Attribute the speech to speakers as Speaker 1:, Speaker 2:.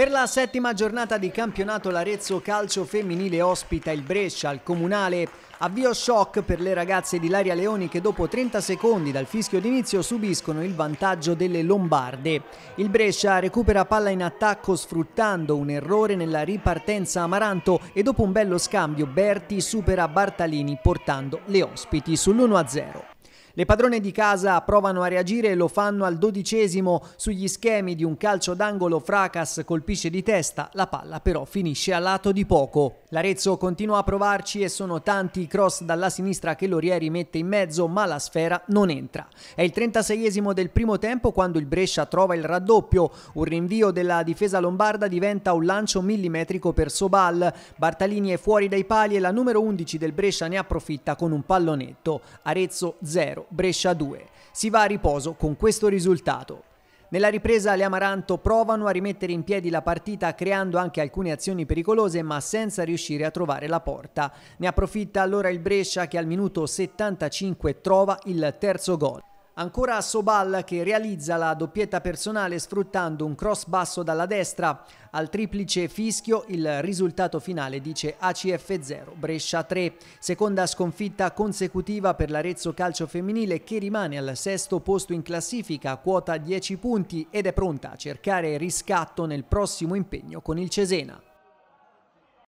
Speaker 1: Per la settima giornata di campionato l'Arezzo Calcio Femminile ospita il Brescia al Comunale. Avvio shock per le ragazze di Laria Leoni che dopo 30 secondi dal fischio d'inizio subiscono il vantaggio delle Lombarde. Il Brescia recupera palla in attacco sfruttando un errore nella ripartenza Amaranto e dopo un bello scambio Berti supera Bartalini portando le ospiti sull'1-0. Le padrone di casa provano a reagire e lo fanno al dodicesimo sugli schemi di un calcio d'angolo Fracas colpisce di testa, la palla però finisce a lato di poco. L'Arezzo continua a provarci e sono tanti i cross dalla sinistra che Lorieri mette in mezzo ma la sfera non entra. È il 36esimo del primo tempo quando il Brescia trova il raddoppio, un rinvio della difesa lombarda diventa un lancio millimetrico per Sobal, Bartalini è fuori dai pali e la numero 11 del Brescia ne approfitta con un pallonetto. Arezzo 0, Brescia 2. Si va a riposo con questo risultato. Nella ripresa le Amaranto provano a rimettere in piedi la partita creando anche alcune azioni pericolose ma senza riuscire a trovare la porta. Ne approfitta allora il Brescia che al minuto 75 trova il terzo gol. Ancora Sobal che realizza la doppietta personale sfruttando un cross basso dalla destra. Al triplice fischio il risultato finale dice ACF 0, Brescia 3. Seconda sconfitta consecutiva per l'Arezzo Calcio Femminile che rimane al sesto posto in classifica, quota 10 punti ed è pronta a cercare riscatto nel prossimo impegno con il Cesena.